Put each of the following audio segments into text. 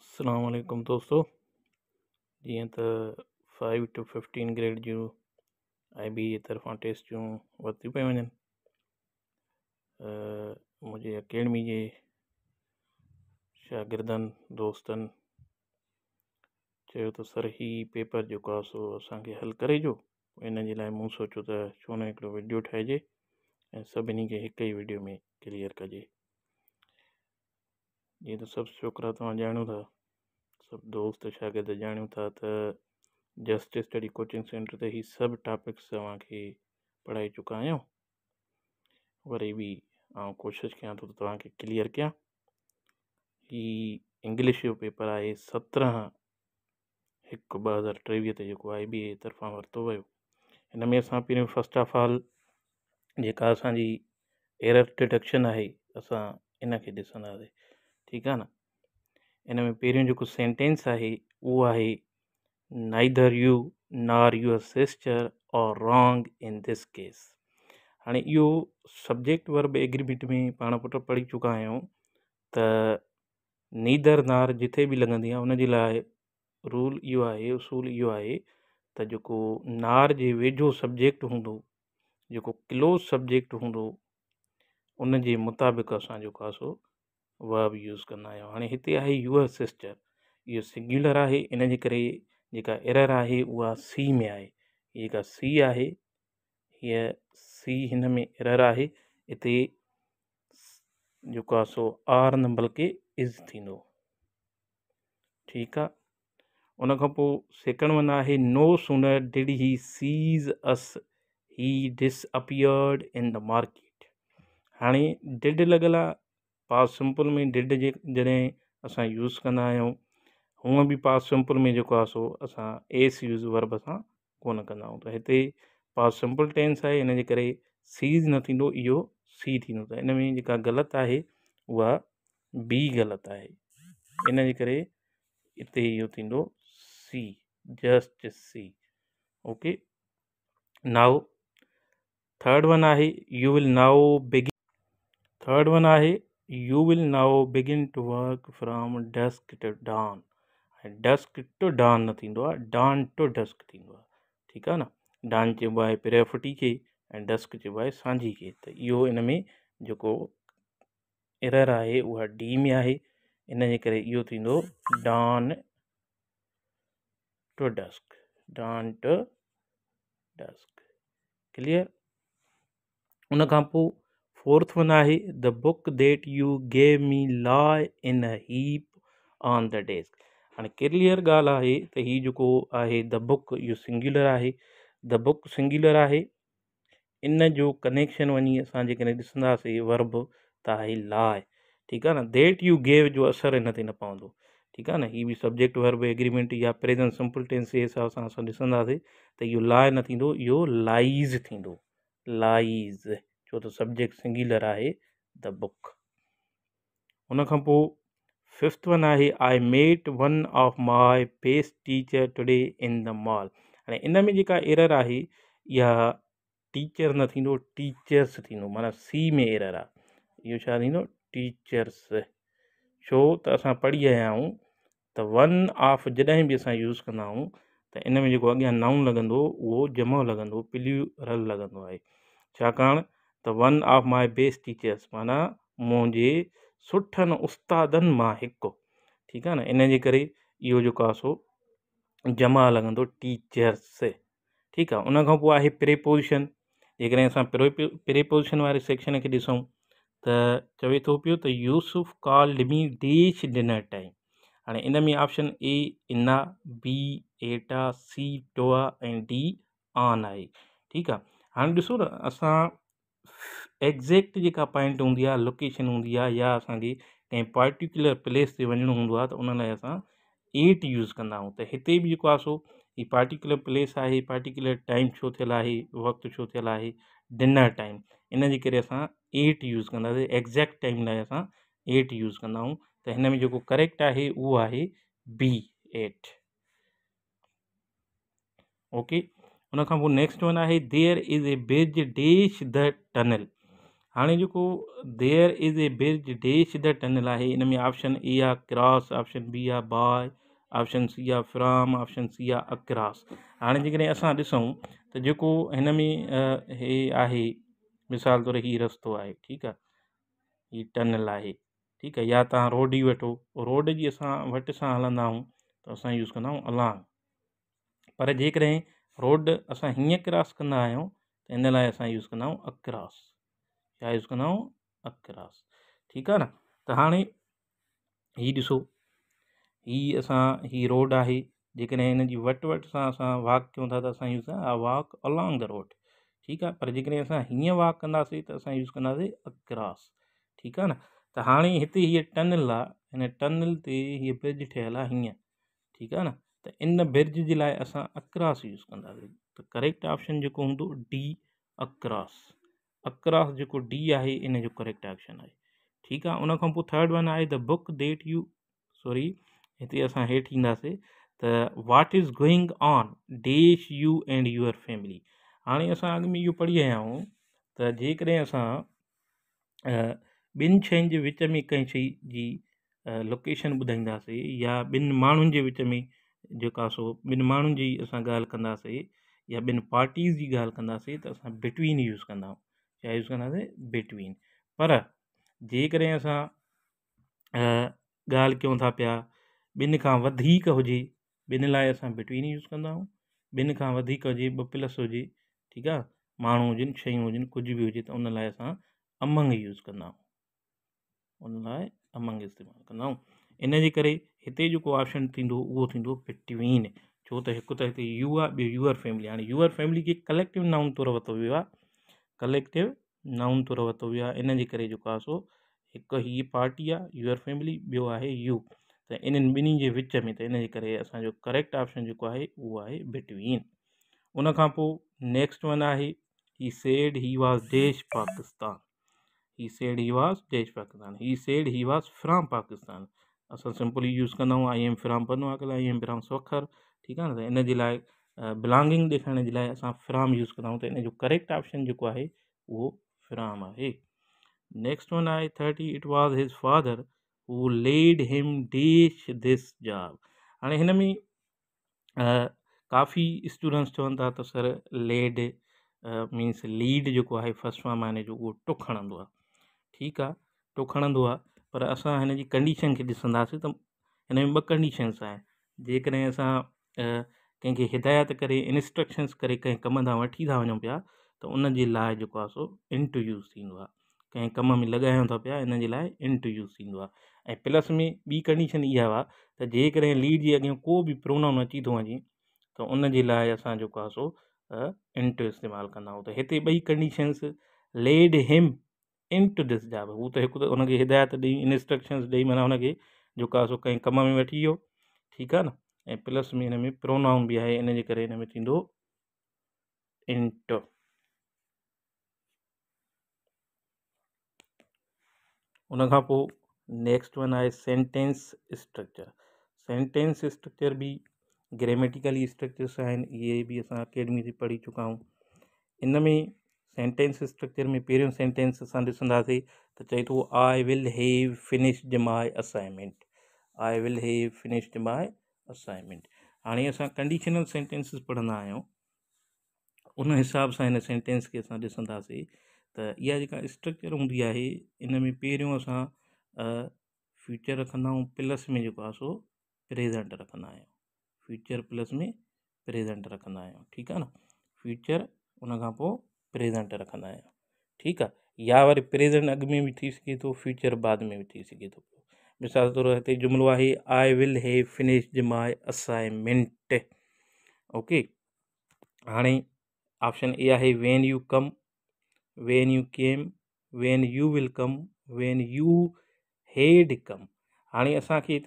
असलकुम दोस्तों जीअं तो फाइव टू फिफ्टीन ग्रेड जो आई बी जे तरफ़ां टेस्टियूं वरितियूं पियूं वञनि मुंहिंजे अकेडमी के शागिर्दनि दोस्तनि चयो तो सर हीउ पेपर जो सो अस हल कर ॾियो इन जे लाइ मूं छो न हिकिड़ो वीडियो ठाहिजे ऐं सभिनी खे हिक वीडियो में क्लियर कजे जीअं त सभु छोकिरा तव्हां ॼाणो था सभु दोस्त शागिर्द ॼाणियूं था त जस्ट स्टडी कोचिंग सेंटर ते ई सभु टॉपिक्स तव्हांखे पढ़ाए चुका आहियूं वरी बि आउं कोशिशि कयां थो त तव्हांखे क्लिअर कयां ही इंग्लिश जो पेपर आहे सत्रहं हिकु ॿ हज़ार टेवीह ते जेको आई बी ए तरफ़ां वरितो वियो हिन में असां पहिरियों फस्ट ऑफ ऑल जेका असांजी एरर डिडक्शन आहे असां इनखे ॾिसंदासीं ठीकु आहे न इन में पहिरियों जेको सेंटेंस आहे उहो आहे neither you nor your sister are wrong in this case हाणे इहो सब्जेक्ट वर्ब एग्रीमेंट में पाण पुटु पढ़ी चुका आहियूं त नीदर नार जिथे बि लॻंदी आहे हुनजे लाइ रूल इहो आहे उसूल इहो आहे त जेको नार जे वेझो सब्जेक्ट हूंदो जेको क्लोज़ सब्जेक्ट हूंदो उन जे मुताबिक़ असां जेको आहे सो वर्ब यूज़ कंदा हाँ इतने हिते आहे सिस्टर ये सिंग्युलर है इन जे करे जेका एरर आहे उहा सी में आहे जेका सी है हीअ सी हिन में एरर है हिते जो सो आर न बल्कि इज़ थींदो ठीकु उन सेकंड वन है no sooner did he sees us he disappeared in the market हाँ डिड लगल आहे पास सिंपल में डिड जे जॾहिं असां यूस कंदा आहियूं पास सिंपल में जो आहे सो असां एस यूज़ वर्ब असां को कंदा पास सिंपल टेंस है हिन जे करे सीज़ न थींदो सी थींदो त में जो गलत है वह बी गलत है इन जे करे C just C okay now third one है you will now begin third one है you will now begin to work from dusk to dawn dusk to dawn न थींदो आहे dawn to dusk थींदो आहे ठीकु आहे न dawn चइबो आहे पिरेफुटी खे ऐं dusk चइबो आहे सांझी खे त इहो इन में जेको एरर आहे उहा डी में आहे इन जे करे इहो थींदो dawn to dusk dawn to dusk clear उनखां पोइ फोर्थ वन आहे the book that you gave me lie इन a heap on the desk. आणि क्लिअर ॻाल्हि आहे त ही जेको आहे द बुक यो सिंग्युलर आहे द बुक सिंगुलर आहे इन जो कनेक्शन वही असां जेकॾहिं वर्ब त है लाइ ठीक है न देट यू गेव जो असरु हिन ते न पवंदो ठीक है ना ही बि सब्जेक्ट वर्ब एग्रीमेंट या प्रेज़ेंट सिंपल टेंस जे हिसाब सां असां ॾिसंदासीं यो इहो लाइ न लाइज़ थींदो लाइज़ छो त सब्जेक्ट सिंगुलर आहे द बुक खां पोइ फिफ्थ वन आहे I met one of my best teacher today in the mall हाणे इन में जेका एरर आहे इहा टीचर न थींदो टीचर्स थींदो माना सी में एरर आहे इहो छा थींदो टीचर्स छो त असां पढ़ी आया आहियूं त वन ऑफ जॾहिं बि असां यूज़ कंदा आहियूं त इन में जेको अॻियां नाउन लॻंदो उहो जमा लॻंदो पिलियूं रल लॻंदो आहे छाकाणि one of my best teachers माना मुझे सुठन उस्तादन मां हिकु ठीकु आहे न इन जे करे इहो जेको सो जमा लग टीचर्स ठीकु आहे उन खां पोइ आहे प्रेपोज़िशन जेकॾहिं असां प्रेपोज़िशन वारे सेक्शन के ॾिसूं त चवे तो पो तो Yusuf called me dish dinner time हाँ इन में ऑप्शन ए इना बी एटा सी टोआ एंड डी ऑन आहे ठीकु आहे हाणे ॾिसो न असां एग्ज़ेक्ट जो पॉइंट होंगी आहे लोकेशन हूंदी या असांखे कंहिं पर्टिकुलर प्लेस ते वञिणो हूंदो आहे उन एट यूज़ कंदा तो त भी जो जेको आहे सो ही पर्टिकुलर प्लेस है पर्टिकुलर टाइम छो थियल है वक्त छो थियल है डिनर टाइम इन अस एट यूज़ कंदासीं एग्ज़ेक्ट टाइम लाइ असां एट यूज़ कंदा तो में जेको करेक्ट है वो है बी एट ओके उन नेक्स्ट वन है there is a bridge dash the tunnel हाँ जो there is a bridge dash the tunnel है इनमें option A across option B आहे बाय ऑप्शन सी आ फ्राम ऑप्शन सी आहे across हाणे जेकॾहिं असां ॾिसूं त जेको हिन में मिसाल तौर हीउ रस्तो है ठीक है ये टनल है ठीक है या तव्हां रोड ही वो रोड जी अस वटि सां हलंदा आहियूं त यूज़ कंदा पर जेकॾहिं रोड अस हिं क्रॉस क्यों आहियूं त हिन लाइ असां यूस कंदा अक्रॉस छा यूज कंदा अक्रॉस ठीक है न त हाणे हीउ ॾिसो हीउ असां हीउ रोड है जेकॾहिं हिन वट वटि वटि सां असां वॉक कयूं था त असां use walk along the road ठीक है पर जेकॾहिं असां हीअं वॉक कंदासीं त असां यूस कंदासीं अक्रॉस ठीक है न त हाणे हिते हीअ टनल आने टनल से हीअ ब्रिज ठहियलु आहे हीअं ठीकु आहे न त इन बिर्ज जे लाइ असां अक्रास यूज़ कह त करेक्ट ऑप्शन जेको हूंदो डी अक्रॉस अक्रॉस जो डी आहे इन जो करेक्ट ऑप्शन है ठीक है उन third one A the book that you sorry इतने असां हेठि ईंदासीं त is going on dash you and your family हाँ अस अॻु में इहो पढ़ी आया आहियूं त जेकॾहिं असां ॿिनि में कंहिं शइ लोकेशन ॿुधाईंदासीं या ॿिनि माण्हुनि जे विच में जेका सो ॿिनि माण्हुनि जी असां ॻाल्हि कंदासीं या ॿिनि पार्टीज़ जी ॻाल्हि कंदासीं त असां बिटवीन यूज़ कंदा आहियूं छा यूज़ कंदासीं बिटवीन पर जेकॾहिं असां ॻाल्हि कयूं था पिया ॿिनि खां वधीक हुजे ॿिनि लाइ असां बिटवीन यूज़ कंदा आहियूं ॿिनि खां वधीक हुजे ॿ प्लस हुजे ठीकु आहे माण्हू हुजनि शयूं हुजनि कुझु बि हुजे त उन लाइ असां अमंग यूज़ कंदा आहियूं उन लाइ अमंग इस्तेमालु कंदा आहियूं इन करते ऑप्शन थींदो उहो बिटवीन छो तो हिकु त हिते यू आहे ॿियो यूअर फैमिली हाणे यूअर फैमिली के कलेक्टिव नाउन तौरु वरितो वियो कलेक्टिव नाउन तौरु वरितो वियो इन जे करे जेको पार्टी आ यूअर फैमिली बो है यू त इन्हनि ॿिन्ही जे विच में त इन असो करे करेक्ट ऑप्शन जो है वो है बिटवीन उन नेक्स्ट वन आहे ही said he was dash Pakistan he said he was dash Pakistan he said he was from Pakistan असां सिम्पली यूज़ कंदाऊं आई एम फिराम फ्राम कल आई एम फिराम सखरु ठीकु आहे न त इन जे लाइ बिलॉगिंग ॾेखारण जे लाइ असां फ्राम यूज़ कंदाऊं त इन जो करेक्ट ऑप्शन जेको आहे उहो फिराम आहे नेक्स्ट वन आहे thirty it was his father led him dash this job हाणे हिन में काफ़ी स्टूडेंट्स चवनि था त सर लेड मीन्स लीड जेको आहे फस्ट फॉर्म आहे हिन जो उहो टुक हणंदो आहे ठीकु आहे टुक आहे पर असां इन कंडीशन के ॾिसंदासीं तो हिन में ॿ कंडीशन्स आहिनि जेकॾहिं असां हिदायत करे इंस्ट्रक्शन्स करे कें कम तां वठी था वञूं पा तो उन जे लाइ सो इन टू यूज़ कम में लॻायूं था पिया इन जे लाइ प्लस में बी कंडीशन इहा आहे त जेकॾहिं लीड जे अॻियां को भी प्रोनाउन अची तो वे तो उन असो लाइ असां जेको तो इतने इन conditions led him into this job हू तो एक तो उनके हिदायत ॾेई इंस्ट्रक्शंस दई माना हुनखे जेका सो कहीं कम में वी ठीक है आहे न प्लस में इनमें प्रोनाउन भी है इन कर में इंट उन नेक्स्ट वन है सेंटेंस स्ट्रक्चर सेंटेंस स्ट्रक्चर भी ग्रेमेटिकली स्ट्रक्चर्स ये भी अस अकेडमी से पढ़ी चुका हूँ इनमें सेंटेंस स्ट्रक्चर में पहिरियों सेंटेंस असंदी तो त तो I will have finished my assignment I will have finished my assignment हाँ अस कंडीशनल सेंटेंस पढ़ा आहियूं उन हिसाब से इन सेंटेंस खे असां ॾिसंदासीं त स्ट्रक्चर हूंदी है इन में पहिरियों असां फ्यूचर रखा प्लस में जो सो प्रेज़ेंट रखा फ्यूचर प्लस में प्रेज़ेंट रखा ठीक है न फ्यूचर उन प्रेजेंट रखना है ठीक है वे प्रेजेंट अग में भी थी सके तो फ्यूचर बाद में भी थी सके तो मिसाल तौर ते जुमिलो है I will have finished my assignment okay हाणे ऑप्शन ए आहे when you come when you came when you will come when you had come हाँ असांखे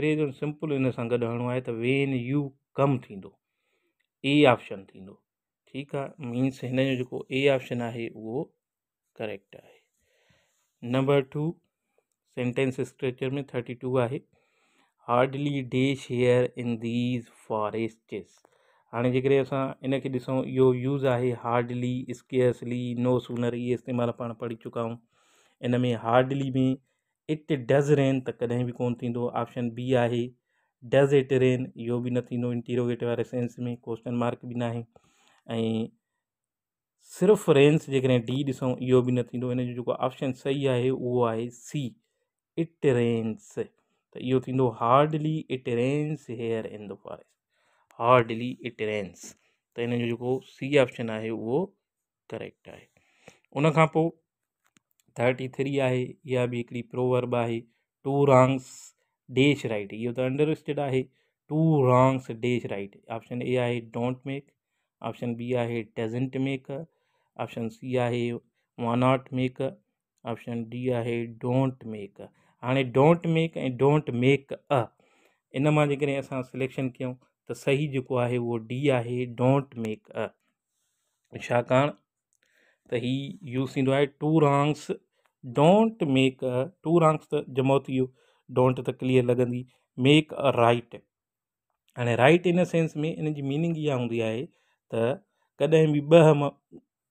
प्रेजेंट सिंपल इन सां गॾु हणिणो आहे त वेन यू कम थींदो ए ऑप्शन थींदो ठीक है मीन्स हिन जो जेको ए ऑप्शन आहे उहो करेक्ट है नंबर टू सेंटेंस स्ट्रक्चर में थर्टी टू है hardly they share in these forests हाँ जेकॾहिं असां इन खे ॾिसूं यूज़ है हार्डली स्केयर्सली नो सूनर ये इस्तेमाल पा पढ़ी चुका आहियूं इन में हार्डली में इट डज़ रेन त कॾहिं बि कोन बी है डज़ इट रेन यो बि न थींदो इंटीरोगेट वारे सेंस में क्वेश्चन मार्क भी ना आहे सिर्फ़ सिर्फ़ु रेंस जेकॾहिं डी ॾिसूं इहो बि न थींदो जो ऑप्शन सही है वो है सी इट रेंस त इहो hardly it rains here in the forest hardly it rains त हिन जो सी ऑप्शन है वो करेक्ट आहे उन थर्टी थ्री है इहा भी प्रोवर्ब है टू रॉन्ग्स डेश राइट इहो त अंडरस्टेड आहे two wrongs dash right option A है डोंट मेक ऑप्शन बी आहे टेझंट मेक ऑप्शन सी आहे वॉनॉट मेक ऑप्शन डी आहे डोंट मेक हाणे डोंट मेक ऐं डोंट मेक अ इन मां जेकॾहिं असां सिलेक्शन क्यों तो सही जेको आहे उहो डी आहे डोंट मेक अ छाकाणि त ही use two wrongs don't make a two wrongs तो जमौती थी डोंट त क्लियर लॻंदी मेक अ राइट हाणे राइट इन सेंस में इन मीनिंग यहाँ होंगी है त कॾहिं बि ॿ हम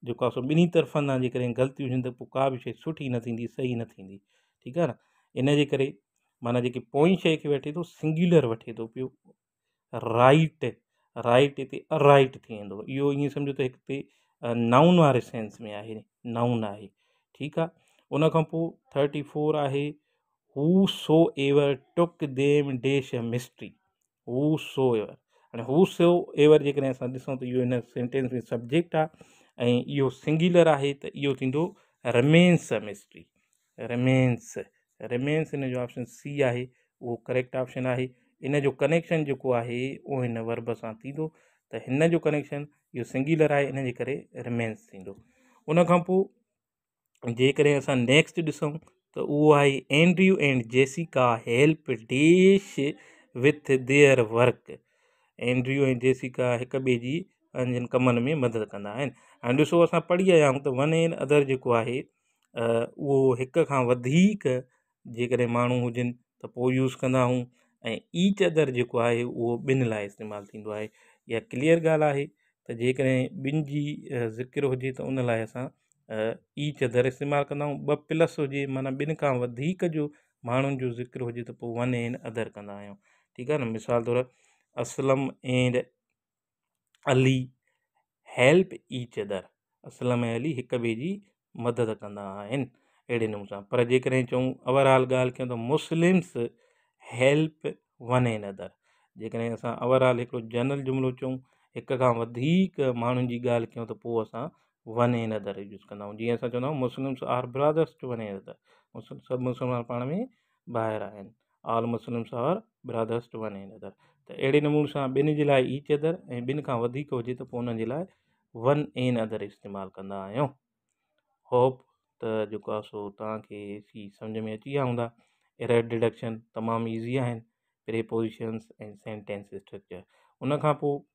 जेको आहे सो ॿिन्ही तरफ़नि सां जे ग़लतियूं थियनि त पोइ का बि शइ सुठी न थींदी सही न थींदी ठीकु आहे न इनजे करे माना जेकी पोईं शइ खे वठे थो सिंग्युलर वठे थो पियो राइट राइट हिते अराइट थी वेंदो इहो ईअं सम्झो त हिते नाउन वारे सेंस में आहे नाउन आहे ठीकु आहे उन पोइ थर्टी फोर आहे whosoever took them dash mystery whosoever whoever जेकॾहिं असां ॾिसूं त सेंटेंस में सब्जेक्ट आहे ऐं इहो सिंगुलर आहे त इहो थींदो मिस्ट्री रमेन्स रमेन्स हिन जो ऑप्शन सी आहे उहो करेक्ट ऑप्शन है इन जो कनेक्शन जो है वो हिन वर्ब से थींदो त जो कनेक्शन यो सिंगुलर है इन कर करे उन खां नेक्स्ट ॾिसूं तो वो आहे Andrew and Jessica help dash with their work Andrew ऐं जेसिका हिक ॿिए जी पंहिंजनि कमनि में मदद कंदा आहिनि हाणे ॾिसो असां पढ़ी आया आहियूं त वन एन अदर जेको आहे उहो हिक खां वधीक जेकॾहिं माण्हू हुजनि त पोइ यूस कंदा आहियूं ऐं ईच अदर जेको आहे उहो ॿिनि लाइ इस्तेमालु थींदो आहे इहा क्लियर ॻाल्हि आहे त जेकॾहिं ॿिनि जी ज़िक्र हुजे त उन लाइ असां ईच अदर इस्तेमालु कंदा आहियूं ॿ प्लस हुजे माना ॿिनि खां वधीक जो माण्हुनि जो ज़िक्र हुजे त पोइ वन एन अदर कंदा आहियूं ठीकु आहे न मिसाल तौरु Aslam and Ali help each other. Aslam and Ali हिक ॿिए जी मदद कंदा आहिनि अहिड़े नमूने पर जेकॾहिं चऊं अवरऑल ॻाल्हि कयूं त Muslims help one another जेकॾहिं असां अवरऑल हिकिड़ो जनरल जुमिलो चऊं हिक खां वधीक माण्हुनि जी ॻाल्हि कयूं त पोइ असां वन एन अदर यूज़ कंदाऊं जीअं असां चवंदा आहियूं Muslims are brothers to one another मुसल सभु मुस्लमान पाण में ॿाहिरि आहिनि are Muslims are brothers to one another त अहिड़े नमूने सां ॿिनि जे लाइ ईच अदर ऐं ॿिनि खां वधीक हुजे त पोइ उन्हनि जे लाइ वन एन अदर इस्तेमालु कंदा आहियूं होप त जेको आहे सो तव्हांखे सी सम्झ में अची विया हूंदा एरर डिडक्शन तमामु ईज़ी आहिनि प्रिपोज़िशन्स ऐं सेंटेंस स्ट्रक्चर उन खां पोइ